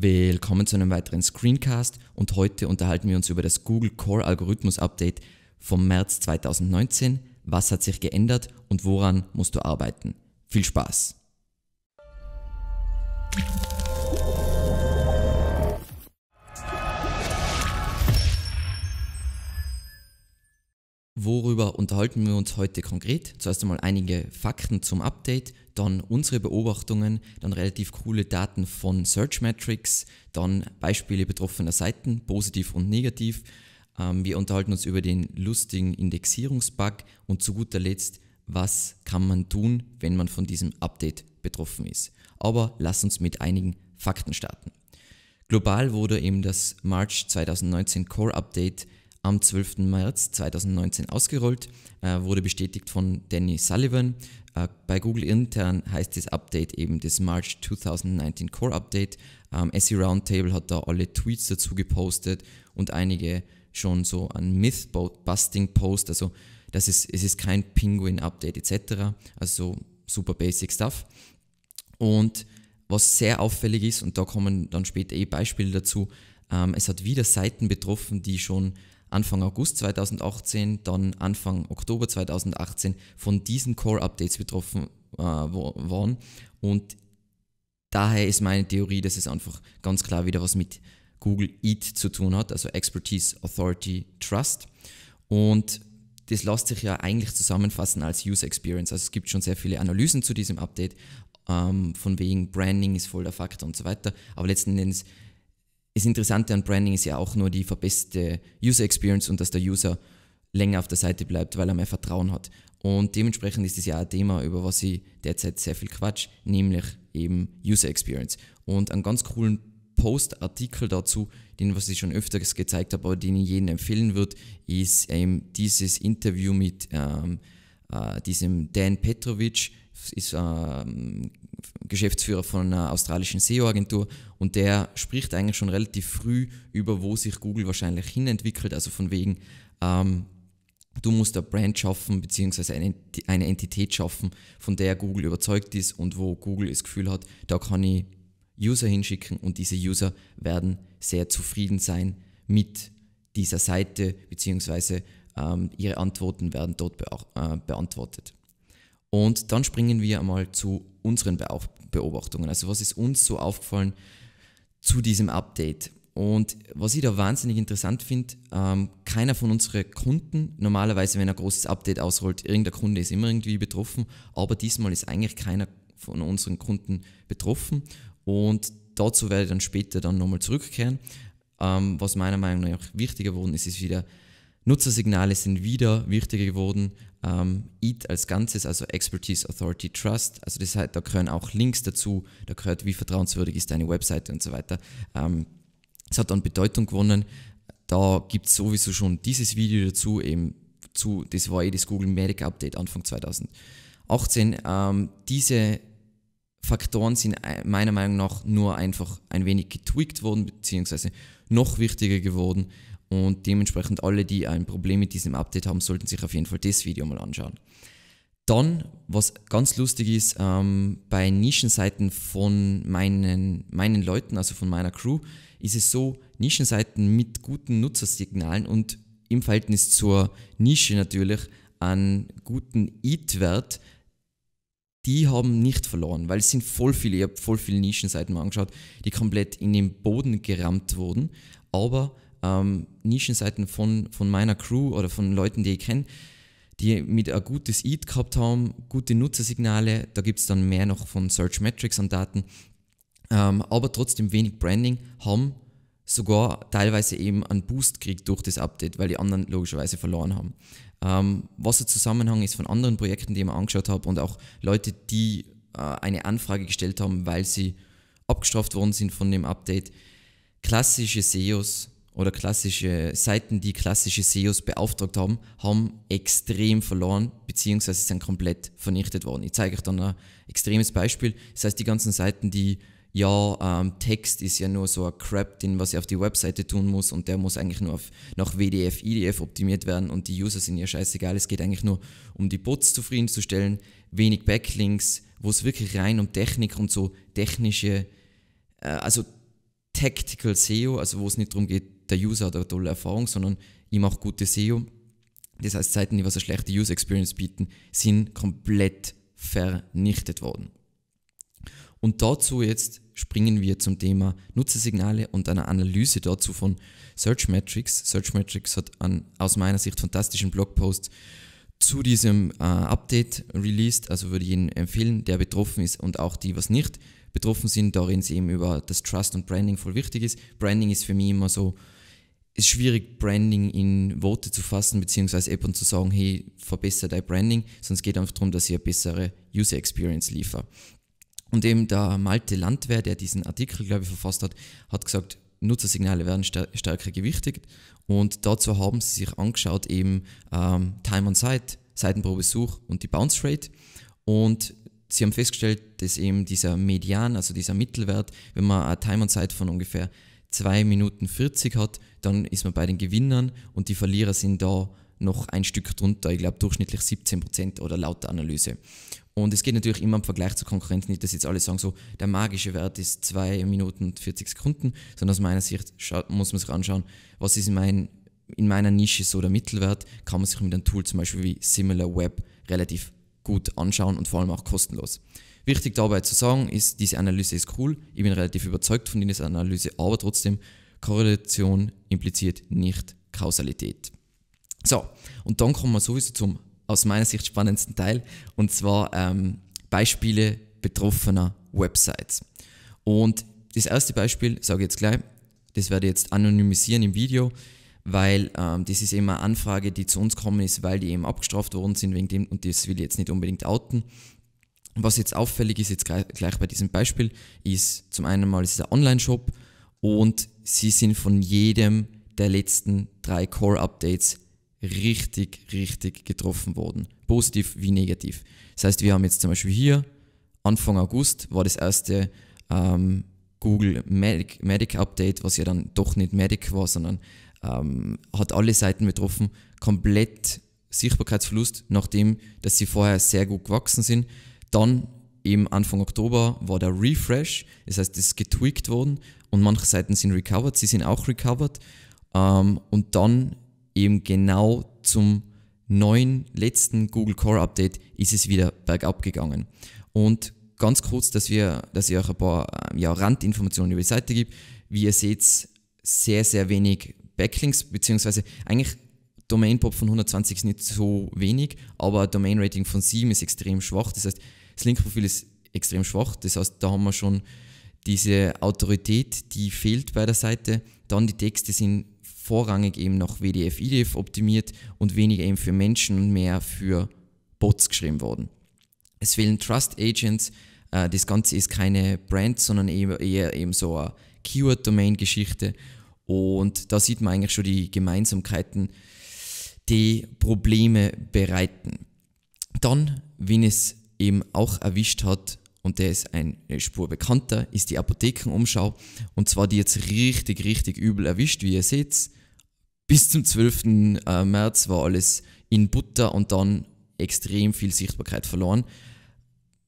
Willkommen zu einem weiteren Screencast und heute unterhalten wir uns über das Google Core Algorithmus Update vom März 2019. Was hat sich geändert und woran musst du arbeiten? Viel Spaß! Worüber unterhalten wir uns heute konkret? Zuerst einmal einige Fakten zum Update, dann unsere Beobachtungen, dann relativ coole Daten von Search Metrics, dann Beispiele betroffener Seiten, positiv und negativ. Ähm, wir unterhalten uns über den lustigen Indexierungsbug und zu guter Letzt, was kann man tun, wenn man von diesem Update betroffen ist. Aber lass uns mit einigen Fakten starten. Global wurde eben das March 2019 Core Update am 12. März 2019 ausgerollt, äh, wurde bestätigt von Danny Sullivan. Äh, bei Google intern heißt das Update eben das March 2019 Core Update. Ähm, SE Roundtable hat da alle Tweets dazu gepostet und einige schon so an Myth-Busting-Post, also das ist, es ist kein Penguin-Update etc., also super basic Stuff. Und was sehr auffällig ist, und da kommen dann später eh Beispiele dazu, ähm, es hat wieder Seiten betroffen, die schon Anfang August 2018, dann Anfang Oktober 2018 von diesen Core-Updates betroffen äh, waren. Und daher ist meine Theorie, dass es einfach ganz klar wieder was mit Google EAT zu tun hat, also Expertise, Authority, Trust. Und das lässt sich ja eigentlich zusammenfassen als User Experience. Also es gibt schon sehr viele Analysen zu diesem Update, ähm, von wegen Branding ist voll der Faktor und so weiter. Aber letzten Endes das Interessante an Branding ist ja auch nur die verbesserte User Experience und dass der User länger auf der Seite bleibt, weil er mehr Vertrauen hat. Und dementsprechend ist das ja ein Thema, über was ich derzeit sehr viel quatsch, nämlich eben User Experience. Und einen ganz coolen Post-Artikel dazu, den was ich schon öfters gezeigt habe, aber den ich jedem empfehlen würde, ist eben dieses Interview mit ähm, äh, diesem Dan Petrovic, ist ähm, Geschäftsführer von einer australischen SEO-Agentur und der spricht eigentlich schon relativ früh über, wo sich Google wahrscheinlich hinentwickelt. Also von wegen, ähm, du musst eine Brand schaffen, beziehungsweise eine Entität schaffen, von der Google überzeugt ist und wo Google das Gefühl hat, da kann ich User hinschicken und diese User werden sehr zufrieden sein mit dieser Seite, beziehungsweise ähm, ihre Antworten werden dort be äh, beantwortet. Und dann springen wir einmal zu unseren Beobachtungen. Also was ist uns so aufgefallen zu diesem Update? Und was ich da wahnsinnig interessant finde, ähm, keiner von unseren Kunden, normalerweise wenn ein großes Update ausrollt, irgendein Kunde ist immer irgendwie betroffen, aber diesmal ist eigentlich keiner von unseren Kunden betroffen. Und dazu werde ich dann später dann nochmal zurückkehren. Ähm, was meiner Meinung nach wichtiger geworden ist, ist wieder Nutzersignale sind wieder wichtiger geworden. Ähm, EAT als Ganzes, also Expertise, Authority, Trust. Also das heißt, da gehören auch Links dazu, da gehört, wie vertrauenswürdig ist deine Webseite und so weiter. Ähm, es ähm, hat dann Bedeutung gewonnen. Da gibt es sowieso schon dieses Video dazu, eben zu, das war eh das Google Medic Update Anfang 2018. Ähm, diese Faktoren sind äh, meiner Meinung nach nur einfach ein wenig getweakt worden, beziehungsweise noch wichtiger geworden. Und dementsprechend alle, die ein Problem mit diesem Update haben, sollten sich auf jeden Fall das Video mal anschauen. Dann, was ganz lustig ist, ähm, bei Nischenseiten von meinen, meinen Leuten, also von meiner Crew, ist es so, Nischenseiten mit guten Nutzersignalen und im Verhältnis zur Nische natürlich einen guten eat wert die haben nicht verloren, weil es sind voll viele, ich habe voll viele Nischenseiten mal angeschaut, die komplett in den Boden gerammt wurden, aber ähm, Nischenseiten von, von meiner Crew oder von Leuten, die ich kenne, die mit ein gutes Eat gehabt haben, gute Nutzersignale, da gibt es dann mehr noch von Search Metrics an Daten, ähm, aber trotzdem wenig Branding haben sogar teilweise eben einen Boost kriegt durch das Update, weil die anderen logischerweise verloren haben. Ähm, was der Zusammenhang ist von anderen Projekten, die ich mir angeschaut habe und auch Leute, die äh, eine Anfrage gestellt haben, weil sie abgestraft worden sind von dem Update. Klassische SEOs oder klassische Seiten, die klassische SEOs beauftragt haben, haben extrem verloren bzw. sind komplett vernichtet worden. Ich zeige euch dann ein extremes Beispiel. Das heißt, die ganzen Seiten, die ja, ähm, Text ist ja nur so ein Crap, den was ich auf die Webseite tun muss und der muss eigentlich nur auf, nach WDF, IDF optimiert werden und die User sind ja scheißegal. Es geht eigentlich nur um die Bots zufriedenzustellen, wenig Backlinks, wo es wirklich rein um Technik und so technische, äh, also Tactical SEO, also wo es nicht darum geht, der User hat eine tolle Erfahrung, sondern ich mache gute SEO. Das heißt, Seiten, die was eine schlechte User Experience bieten, sind komplett vernichtet worden. Und dazu jetzt springen wir zum Thema Nutzersignale und einer Analyse dazu von Search Metrics. Search Metrics hat einen aus meiner Sicht fantastischen Blogpost zu diesem äh, Update released, also würde ich Ihnen empfehlen, der betroffen ist und auch die, was nicht betroffen sind. darin reden sie eben über das Trust und Branding voll wichtig ist. Branding ist für mich immer so es ist schwierig, Branding in Worte zu fassen, beziehungsweise eben zu sagen, hey, verbessere dein Branding, sonst geht es einfach darum, dass ich eine bessere User Experience liefere. Und eben der Malte Landwehr, der diesen Artikel, glaube ich, verfasst hat, hat gesagt, Nutzersignale werden stärker gewichtigt. Und dazu haben sie sich angeschaut, eben ähm, Time on Site, Seiten pro Besuch und die Bounce Rate. Und sie haben festgestellt, dass eben dieser Median, also dieser Mittelwert, wenn man eine Time on Site von ungefähr 2 Minuten 40 hat, dann ist man bei den Gewinnern und die Verlierer sind da noch ein Stück drunter, ich glaube durchschnittlich 17% oder laut der Analyse. Und es geht natürlich immer im Vergleich zur Konkurrenz nicht, dass jetzt alle sagen, so der magische Wert ist 2 Minuten 40 Sekunden, sondern aus meiner Sicht muss man sich anschauen, was ist in, mein, in meiner Nische so der Mittelwert, kann man sich mit einem Tool zum Beispiel wie SimilarWeb relativ gut anschauen und vor allem auch kostenlos. Wichtig dabei zu sagen ist, diese Analyse ist cool, ich bin relativ überzeugt von dieser Analyse, aber trotzdem, Korrelation impliziert nicht Kausalität. So, und dann kommen wir sowieso zum aus meiner Sicht spannendsten Teil, und zwar ähm, Beispiele betroffener Websites. Und das erste Beispiel, sage ich jetzt gleich, das werde ich jetzt anonymisieren im Video, weil ähm, das ist eben eine Anfrage, die zu uns gekommen ist, weil die eben abgestraft worden sind wegen dem und das will ich jetzt nicht unbedingt outen. Was jetzt auffällig ist, jetzt gleich bei diesem Beispiel, ist zum einen mal es ist ein Online-Shop und sie sind von jedem der letzten drei Core-Updates richtig, richtig getroffen worden. Positiv wie negativ. Das heißt, wir haben jetzt zum Beispiel hier Anfang August war das erste ähm, Google Medic, Medic, Update, was ja dann doch nicht Medic war, sondern ähm, hat alle Seiten betroffen. Komplett Sichtbarkeitsverlust, nachdem, dass sie vorher sehr gut gewachsen sind. Dann im Anfang Oktober war der Refresh, das heißt, es ist getweakt worden und manche Seiten sind recovered, sie sind auch recovered. Ähm, und dann eben genau zum neuen letzten Google Core Update ist es wieder bergab gegangen. Und ganz kurz, dass, wir, dass ich euch ein paar ähm, ja, Randinformationen über die Seite gebe. Wie ihr seht, sehr, sehr wenig Backlinks, beziehungsweise eigentlich Domain Pop von 120 ist nicht so wenig, aber Domain Rating von 7 ist extrem schwach. Das heißt, das Linkprofil ist extrem schwach. Das heißt, da haben wir schon diese Autorität, die fehlt bei der Seite. Dann die Texte sind vorrangig eben nach WDF, IDF optimiert und weniger eben für Menschen und mehr für Bots geschrieben worden. Es fehlen Trust Agents. Äh, das Ganze ist keine Brand, sondern eher eben so eine Keyword-Domain-Geschichte. Und da sieht man eigentlich schon die Gemeinsamkeiten, die Probleme bereiten. Dann, wenn es eben auch erwischt hat, und der ist eine Spur bekannter, ist die Apothekenumschau. Und zwar die jetzt richtig, richtig übel erwischt, wie ihr seht. Bis zum 12. Äh, März war alles in Butter und dann extrem viel Sichtbarkeit verloren.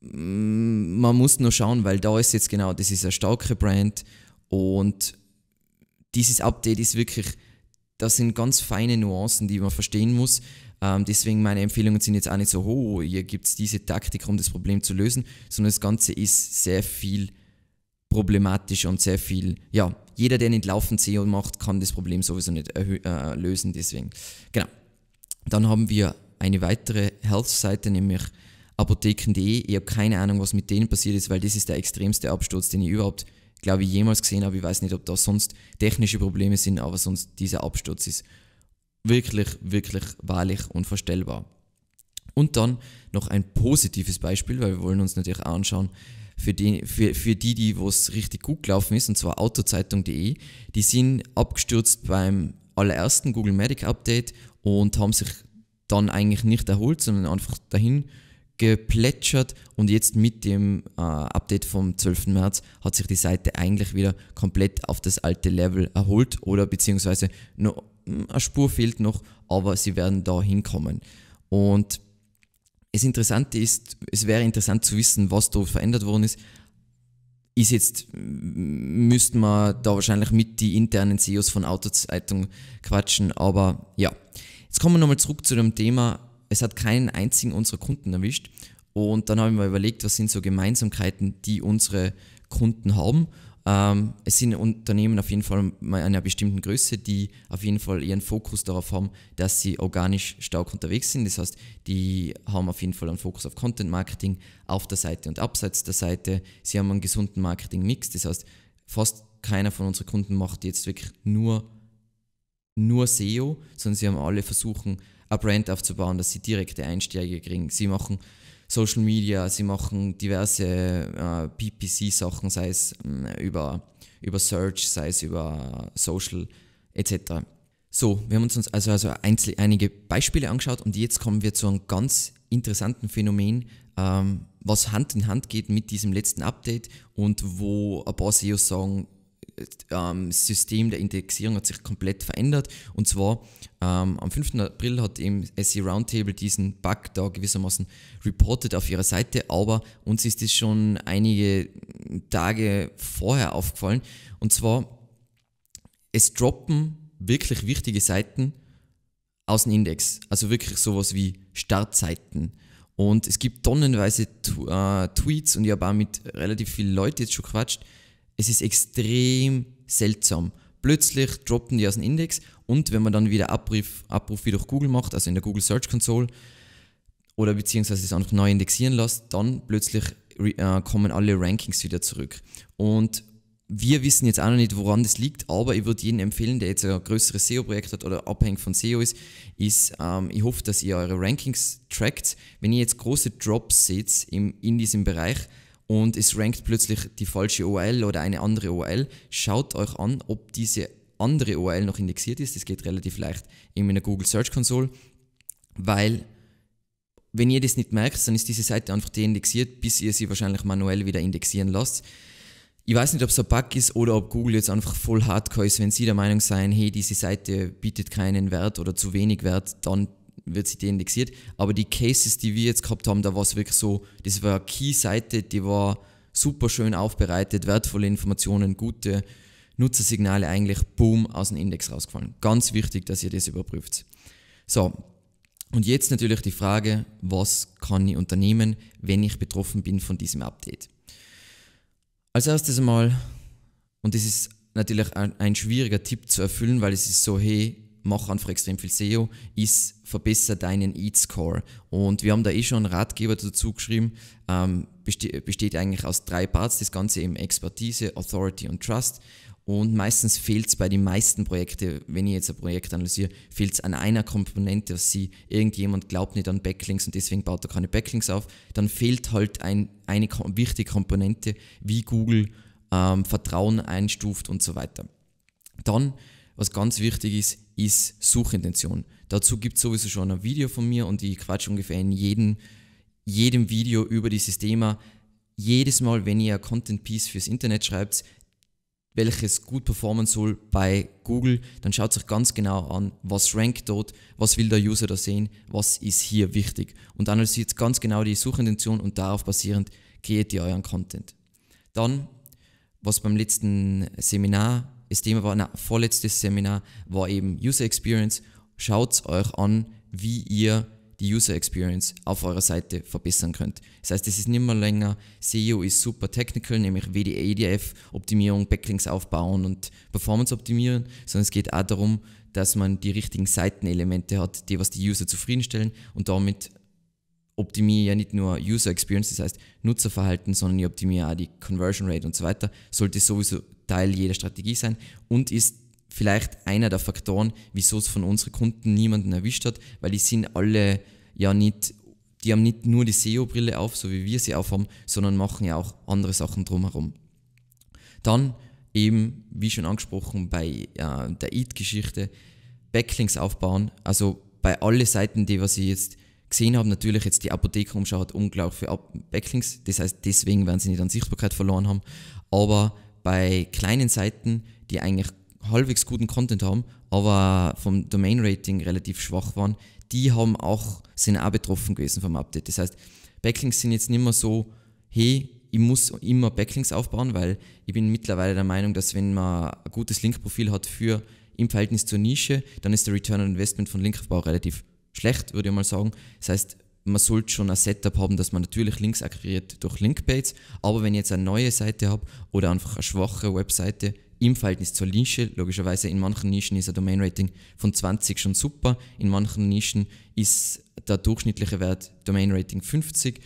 Man muss nur schauen, weil da ist jetzt genau, das ist eine starke Brand und dieses Update ist wirklich, das sind ganz feine Nuancen, die man verstehen muss. Ähm, deswegen meine Empfehlungen sind jetzt auch nicht so, oh, hier gibt es diese Taktik, um das Problem zu lösen, sondern das Ganze ist sehr viel problematisch und sehr viel, ja, jeder, der nicht laufend SEO macht, kann das Problem sowieso nicht äh, lösen, deswegen. Genau. Dann haben wir eine weitere Health-Seite, nämlich apotheken.de. Ich habe keine Ahnung, was mit denen passiert ist, weil das ist der extremste Absturz, den ich überhaupt, glaube ich, jemals gesehen habe. Ich weiß nicht, ob da sonst technische Probleme sind, aber sonst dieser Absturz ist wirklich, wirklich wahrlich unvorstellbar. Und dann noch ein positives Beispiel, weil wir wollen uns natürlich auch anschauen, für die, für, für die, die wo es richtig gut gelaufen ist, und zwar autozeitung.de, die sind abgestürzt beim allerersten Google Medic Update und haben sich dann eigentlich nicht erholt, sondern einfach dahin geplätschert und jetzt mit dem äh, Update vom 12. März hat sich die Seite eigentlich wieder komplett auf das alte Level erholt oder beziehungsweise nur hm, eine Spur fehlt noch, aber sie werden da hinkommen. Und das Interessante ist, es wäre interessant zu wissen, was dort verändert worden ist. Ist jetzt, hm, müsste man da wahrscheinlich mit die internen CEOs von Autozeitung quatschen, aber ja. Jetzt kommen wir nochmal zurück zu dem Thema es hat keinen einzigen unserer Kunden erwischt. Und dann haben wir überlegt, was sind so Gemeinsamkeiten, die unsere Kunden haben. Ähm, es sind Unternehmen auf jeden Fall einer bestimmten Größe, die auf jeden Fall ihren Fokus darauf haben, dass sie organisch stark unterwegs sind. Das heißt, die haben auf jeden Fall einen Fokus auf Content Marketing auf der Seite und abseits der Seite. Sie haben einen gesunden Marketing-Mix. Das heißt, fast keiner von unseren Kunden macht jetzt wirklich nur, nur SEO, sondern sie haben alle versuchen, ein Brand aufzubauen, dass sie direkte Einsteiger kriegen. Sie machen Social Media, sie machen diverse äh, PPC-Sachen, sei es mh, ähm, über, über Search, sei es über Social etc. So, wir haben uns also, also einzel einige Beispiele angeschaut und jetzt kommen wir zu einem ganz interessanten Phänomen, ähm, was Hand in Hand geht mit diesem letzten Update und wo ein paar SEOs sagen, ähm, System der Indexierung hat sich komplett verändert. Und zwar ähm, am 5. April hat eben SE Roundtable diesen Bug da gewissermaßen reported auf ihrer Seite, aber uns ist das schon einige Tage vorher aufgefallen. Und zwar, es droppen wirklich wichtige Seiten aus dem Index. Also wirklich sowas wie Startseiten. Und es gibt tonnenweise äh, Tweets und ich habe auch mit relativ vielen Leuten jetzt schon gequatscht, es ist extrem seltsam. Plötzlich droppen die aus dem Index und wenn man dann wieder Abruf, Abruf wieder durch Google macht, also in der Google Search Console, oder beziehungsweise es einfach neu indexieren lässt, dann plötzlich äh, kommen alle Rankings wieder zurück. Und wir wissen jetzt auch noch nicht, woran das liegt, aber ich würde jedem empfehlen, der jetzt ein größeres SEO-Projekt hat oder abhängig von SEO ist, ist, ähm, ich hoffe, dass ihr eure Rankings trackt. Wenn ihr jetzt große Drops seht im, in diesem Bereich, und es rankt plötzlich die falsche OL oder eine andere OL, schaut euch an, ob diese andere OL noch indexiert ist. Das geht relativ leicht in einer Google Search Console, weil wenn ihr das nicht merkt, dann ist diese Seite einfach deindexiert, bis ihr sie wahrscheinlich manuell wieder indexieren lasst. Ich weiß nicht, ob es ein Bug ist oder ob Google jetzt einfach voll hardcore ist. Wenn sie der Meinung seien, hey, diese Seite bietet keinen Wert oder zu wenig Wert, dann wird sie deindexiert. Aber die Cases, die wir jetzt gehabt haben, da war es wirklich so, das war eine Key-Seite, die war super schön aufbereitet, wertvolle Informationen, gute Nutzersignale eigentlich, boom, aus dem Index rausgefallen. Ganz wichtig, dass ihr das überprüft. So, und jetzt natürlich die Frage, was kann ich unternehmen, wenn ich betroffen bin von diesem Update? Als erstes einmal, und das ist natürlich ein, ein schwieriger Tipp zu erfüllen, weil es ist so, hey, mach einfach extrem viel SEO, ist verbessere deinen Eat Score. Und wir haben da eh schon einen Ratgeber dazu geschrieben, ähm, beste besteht eigentlich aus drei Parts, das Ganze eben Expertise, Authority und Trust. Und meistens fehlt es bei den meisten Projekten, wenn ich jetzt ein Projekt analysiere, fehlt es an einer Komponente, dass sie irgendjemand glaubt nicht an Backlinks und deswegen baut er keine Backlinks auf. Dann fehlt halt ein, eine wichtige Komponente, wie Google ähm, Vertrauen einstuft und so weiter. Dann, was ganz wichtig ist, ist Suchintention. Dazu gibt es sowieso schon ein Video von mir und ich quatsche ungefähr in jedem, jedem Video über dieses Thema. Jedes Mal, wenn ihr ein Content Piece fürs Internet schreibt, welches gut performen soll bei Google, dann schaut euch ganz genau an, was rankt dort, was will der User da sehen, was ist hier wichtig und analysiert ganz genau die Suchintention und darauf basierend kreiert ihr euren Content. Dann, was beim letzten Seminar das Thema war, na, vorletztes Seminar war eben User Experience. Schaut's euch an, wie ihr die User Experience auf eurer Seite verbessern könnt. Das heißt, es ist nicht mehr länger, SEO ist super technical, nämlich WDA, EDF, Optimierung, Backlinks aufbauen und Performance optimieren, sondern es geht auch darum, dass man die richtigen Seitenelemente hat, die was die User zufriedenstellen und damit optimiere ja nicht nur User Experience, das heißt Nutzerverhalten, sondern ich optimiere auch die Conversion Rate und so weiter, sollte sowieso Teil jeder Strategie sein und ist vielleicht einer der Faktoren, wieso es von unseren Kunden niemanden erwischt hat, weil die sind alle ja nicht, die haben nicht nur die SEO-Brille auf, so wie wir sie aufhaben, sondern machen ja auch andere Sachen drumherum. Dann eben, wie schon angesprochen, bei äh, der Eat-Geschichte, Backlinks aufbauen, also bei allen Seiten, die was ich jetzt gesehen habe, natürlich jetzt die Apothekerumschau hat unglaublich viele Backlinks, das heißt, deswegen werden sie nicht an Sichtbarkeit verloren haben, aber bei kleinen Seiten, die eigentlich halbwegs guten Content haben, aber vom Domain-Rating relativ schwach waren, die haben auch, sind auch betroffen gewesen vom Update. Das heißt, Backlinks sind jetzt nicht mehr so, hey, ich muss immer Backlinks aufbauen, weil ich bin mittlerweile der Meinung, dass wenn man ein gutes Link-Profil hat für im Verhältnis zur Nische, dann ist der Return on Investment von Linkaufbau relativ schlecht, würde ich mal sagen. Das heißt, man sollte schon ein Setup haben, dass man natürlich Links akquiriert durch Linkbaits, aber wenn ich jetzt eine neue Seite habe oder einfach eine schwache Webseite im Verhältnis zur Nische, logischerweise in manchen Nischen ist ein Domain-Rating von 20 schon super, in manchen Nischen ist der durchschnittliche Wert Domain-Rating 50,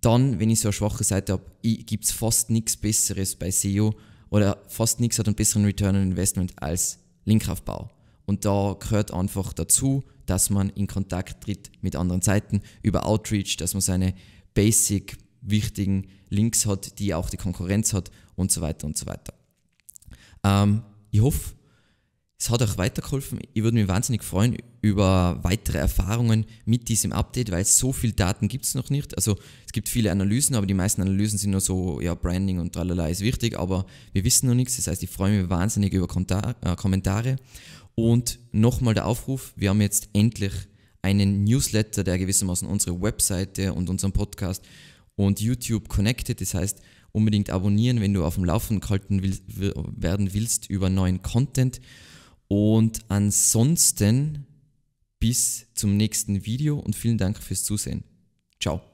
dann, wenn ich so eine schwache Seite habe, gibt es fast nichts Besseres bei SEO oder fast nichts hat einen besseren Return on Investment als Linkaufbau. Und da gehört einfach dazu, dass man in Kontakt tritt mit anderen Seiten über Outreach, dass man seine basic wichtigen Links hat, die auch die Konkurrenz hat und so weiter und so weiter. Ähm, ich hoffe, es hat euch weitergeholfen. Ich würde mich wahnsinnig freuen über weitere Erfahrungen mit diesem Update, weil so viel Daten gibt es noch nicht. Also es gibt viele Analysen, aber die meisten Analysen sind nur so, ja, Branding und tralala ist wichtig, aber wir wissen noch nichts. Das heißt, ich freue mich wahnsinnig über äh, Kommentare. Und nochmal der Aufruf, wir haben jetzt endlich einen Newsletter, der gewissermaßen unsere Webseite und unseren Podcast und YouTube connected. Das heißt, unbedingt abonnieren, wenn du auf dem Laufen gehalten will, werden willst über neuen Content. Und ansonsten bis zum nächsten Video und vielen Dank fürs Zusehen. Ciao.